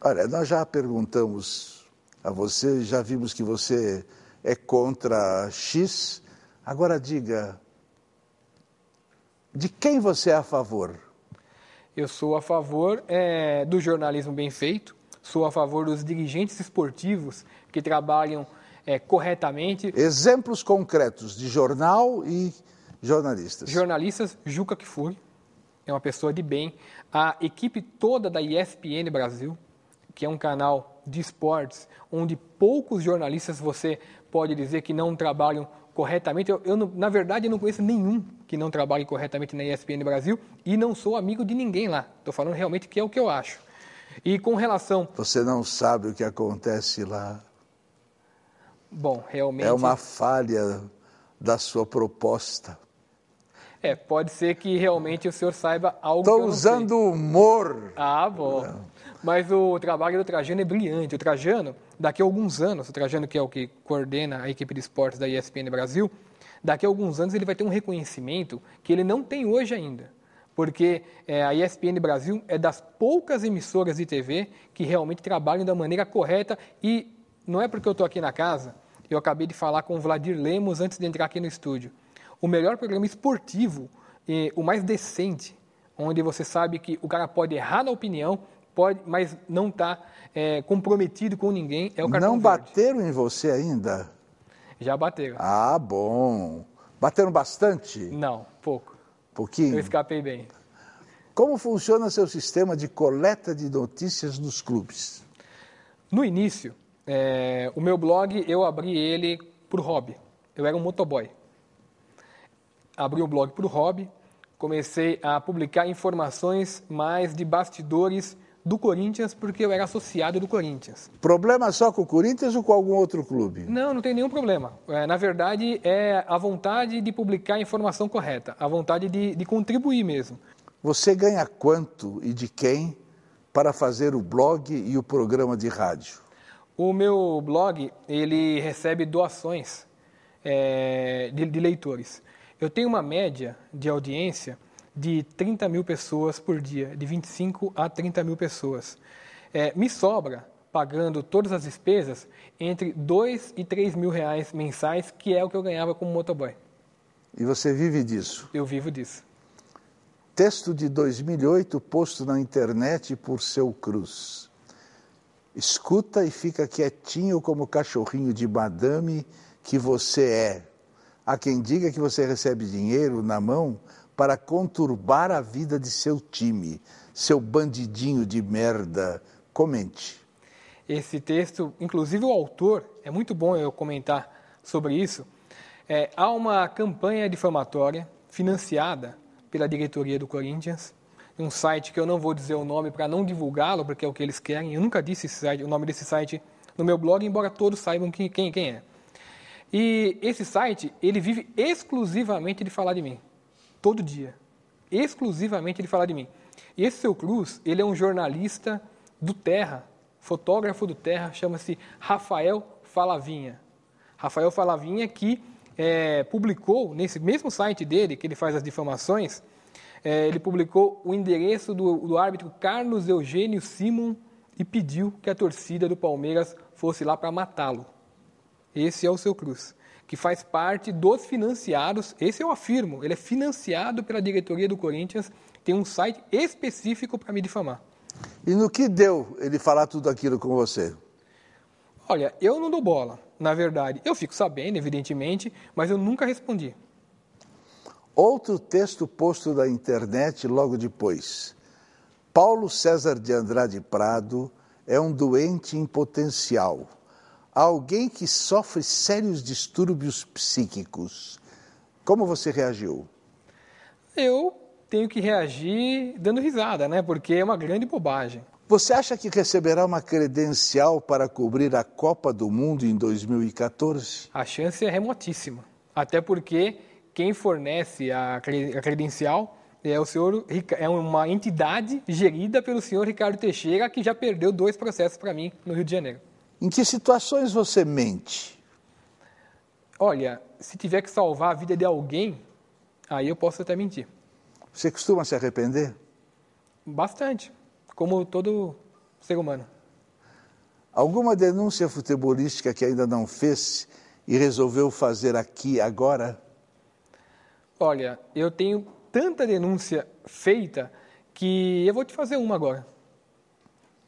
Olha, nós já perguntamos a você, já vimos que você é contra X. Agora diga, de quem você é a favor? Eu sou a favor é, do jornalismo bem feito, sou a favor dos dirigentes esportivos que trabalham é, corretamente. Exemplos concretos de jornal e jornalistas. Jornalistas, Juca Kfouri é uma pessoa de bem. A equipe toda da ESPN Brasil, que é um canal de esportes, onde poucos jornalistas você pode dizer que não trabalham corretamente. Eu, eu, na verdade, eu não conheço nenhum que não trabalhe corretamente na ESPN Brasil e não sou amigo de ninguém lá. Estou falando realmente que é o que eu acho. E com relação. Você não sabe o que acontece lá. Bom, realmente. É uma falha da sua proposta. É, pode ser que realmente o senhor saiba algo. Estou usando sei. humor. Ah, bom. Mas o trabalho do Trajano é brilhante. O Trajano, daqui a alguns anos, o Trajano, que é o que coordena a equipe de esportes da ESPN Brasil, daqui a alguns anos ele vai ter um reconhecimento que ele não tem hoje ainda. Porque é, a ESPN Brasil é das poucas emissoras de TV que realmente trabalham da maneira correta e não é porque eu estou aqui na casa, eu acabei de falar com o Vladir Lemos antes de entrar aqui no estúdio o melhor programa esportivo, o mais decente, onde você sabe que o cara pode errar na opinião, pode, mas não está é, comprometido com ninguém, é o cartão Não verde. bateram em você ainda? Já bateram. Ah, bom. Bateram bastante? Não, pouco. Pouquinho? Eu escapei bem. Como funciona seu sistema de coleta de notícias dos clubes? No início, é, o meu blog eu abri ele por hobby. Eu era um motoboy abri o blog para o hobby, comecei a publicar informações mais de bastidores do Corinthians, porque eu era associado do Corinthians. Problema só com o Corinthians ou com algum outro clube? Não, não tem nenhum problema. É, na verdade, é a vontade de publicar a informação correta, a vontade de, de contribuir mesmo. Você ganha quanto e de quem para fazer o blog e o programa de rádio? O meu blog, ele recebe doações é, de, de leitores. Eu tenho uma média de audiência de 30 mil pessoas por dia, de 25 a 30 mil pessoas. É, me sobra, pagando todas as despesas, entre 2 e 3 mil reais mensais, que é o que eu ganhava como motoboy. E você vive disso? Eu vivo disso. Texto de 2008 posto na internet por seu Cruz. Escuta e fica quietinho como cachorrinho de madame que você é. Há quem diga que você recebe dinheiro na mão para conturbar a vida de seu time, seu bandidinho de merda. Comente. Esse texto, inclusive o autor, é muito bom eu comentar sobre isso. É, há uma campanha difamatória financiada pela diretoria do Corinthians, um site que eu não vou dizer o nome para não divulgá-lo, porque é o que eles querem. Eu nunca disse site, o nome desse site no meu blog, embora todos saibam quem, quem é. E esse site, ele vive exclusivamente de falar de mim. Todo dia. Exclusivamente de falar de mim. E esse seu Cruz, ele é um jornalista do Terra, fotógrafo do Terra, chama-se Rafael Falavinha. Rafael Falavinha que é, publicou, nesse mesmo site dele, que ele faz as difamações, é, ele publicou o endereço do, do árbitro Carlos Eugênio Simon e pediu que a torcida do Palmeiras fosse lá para matá-lo. Esse é o seu Cruz, que faz parte dos financiados, esse eu afirmo, ele é financiado pela diretoria do Corinthians, tem um site específico para me difamar. E no que deu ele falar tudo aquilo com você? Olha, eu não dou bola, na verdade. Eu fico sabendo, evidentemente, mas eu nunca respondi. Outro texto posto na internet logo depois. Paulo César de Andrade Prado é um doente em potencial alguém que sofre sérios distúrbios psíquicos. Como você reagiu? Eu tenho que reagir dando risada, né? Porque é uma grande bobagem. Você acha que receberá uma credencial para cobrir a Copa do Mundo em 2014? A chance é remotíssima. Até porque quem fornece a credencial é o senhor é uma entidade gerida pelo senhor Ricardo Teixeira que já perdeu dois processos para mim no Rio de Janeiro. Em que situações você mente? Olha, se tiver que salvar a vida de alguém, aí eu posso até mentir. Você costuma se arrepender? Bastante, como todo ser humano. Alguma denúncia futebolística que ainda não fez e resolveu fazer aqui agora? Olha, eu tenho tanta denúncia feita que eu vou te fazer uma agora.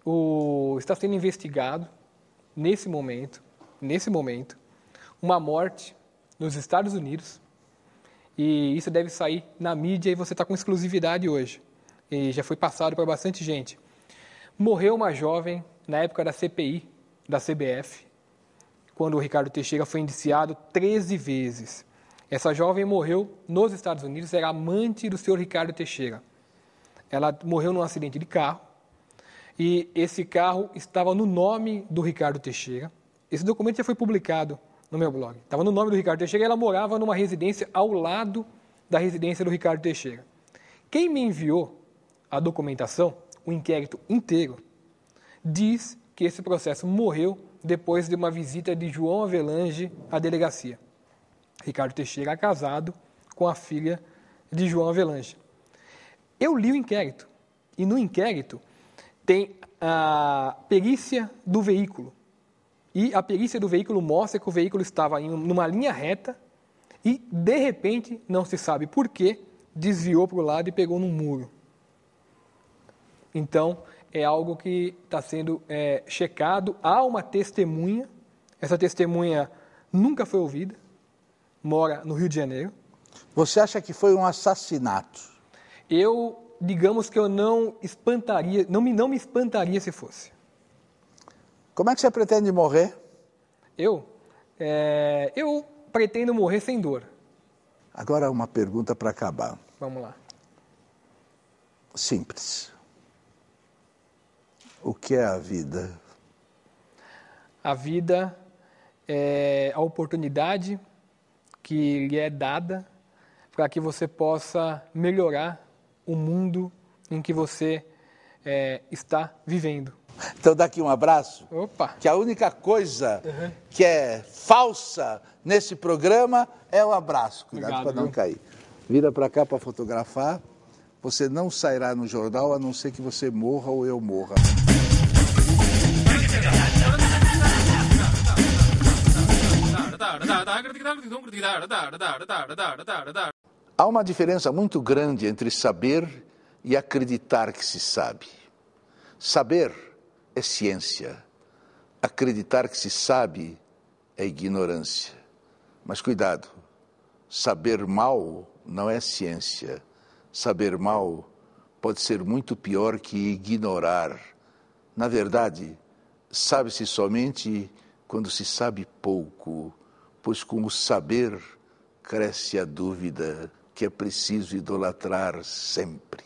O, está sendo investigado nesse momento, nesse momento, uma morte nos Estados Unidos e isso deve sair na mídia e você está com exclusividade hoje. E já foi passado para bastante gente. Morreu uma jovem na época da CPI, da CBF, quando o Ricardo Teixeira foi indiciado 13 vezes. Essa jovem morreu nos Estados Unidos, era amante do senhor Ricardo Teixeira. Ela morreu num acidente de carro e esse carro estava no nome do Ricardo Teixeira. Esse documento já foi publicado no meu blog. Estava no nome do Ricardo Teixeira e ela morava numa residência ao lado da residência do Ricardo Teixeira. Quem me enviou a documentação, o inquérito inteiro, diz que esse processo morreu depois de uma visita de João Avelange à delegacia. Ricardo Teixeira é casado com a filha de João Avelange. Eu li o inquérito e no inquérito tem a perícia do veículo. E a perícia do veículo mostra que o veículo estava em uma linha reta e, de repente, não se sabe por que, desviou para o lado e pegou num muro. Então, é algo que está sendo é, checado. Há uma testemunha, essa testemunha nunca foi ouvida, mora no Rio de Janeiro. Você acha que foi um assassinato? Eu digamos que eu não espantaria, não me, não me espantaria se fosse. Como é que você pretende morrer? Eu? É, eu pretendo morrer sem dor. Agora uma pergunta para acabar. Vamos lá. Simples. O que é a vida? A vida é a oportunidade que lhe é dada para que você possa melhorar o mundo em que você é, está vivendo. Então dá aqui um abraço. Opa. Que a única coisa uhum. que é falsa nesse programa é o abraço. Cuidado para não cair. Vira para cá para fotografar. Você não sairá no jornal a não ser que você morra ou eu morra. Há uma diferença muito grande entre saber e acreditar que se sabe. Saber é ciência, acreditar que se sabe é ignorância. Mas cuidado, saber mal não é ciência. Saber mal pode ser muito pior que ignorar. Na verdade, sabe-se somente quando se sabe pouco, pois com o saber cresce a dúvida que é preciso idolatrar sempre.